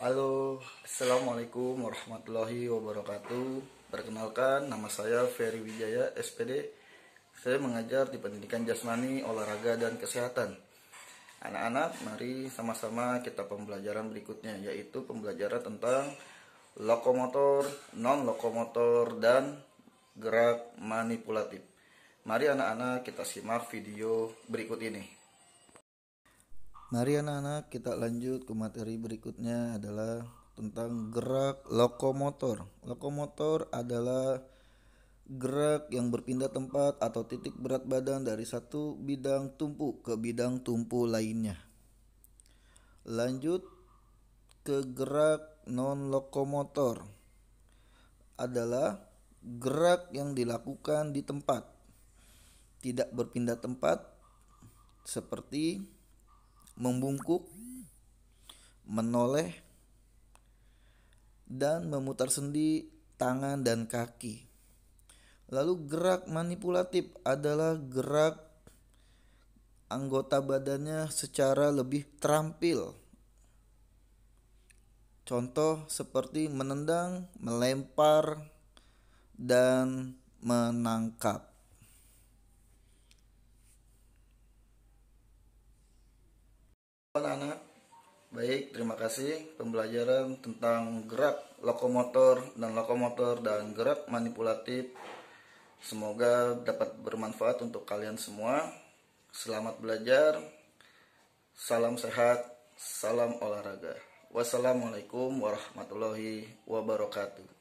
Halo, Assalamualaikum warahmatullahi wabarakatuh Perkenalkan, nama saya Ferry Wijaya, SPD Saya mengajar di pendidikan jasmani, olahraga, dan kesehatan Anak-anak, mari sama-sama kita pembelajaran berikutnya Yaitu pembelajaran tentang lokomotor, non-lokomotor, dan gerak manipulatif Mari anak-anak kita simak video berikut ini Mari anak-anak kita lanjut ke materi berikutnya adalah tentang gerak lokomotor. Lokomotor adalah gerak yang berpindah tempat atau titik berat badan dari satu bidang tumpu ke bidang tumpu lainnya. Lanjut ke gerak non lokomotor adalah gerak yang dilakukan di tempat tidak berpindah tempat seperti membungkuk, menoleh, dan memutar sendi tangan dan kaki. Lalu gerak manipulatif adalah gerak anggota badannya secara lebih terampil. Contoh seperti menendang, melempar, dan menangkap. anak-anak baik terima kasih pembelajaran tentang gerak lokomotor dan lokomotor dan gerak manipulatif semoga dapat bermanfaat untuk kalian semua selamat belajar salam sehat salam olahraga wassalamualaikum warahmatullahi wabarakatuh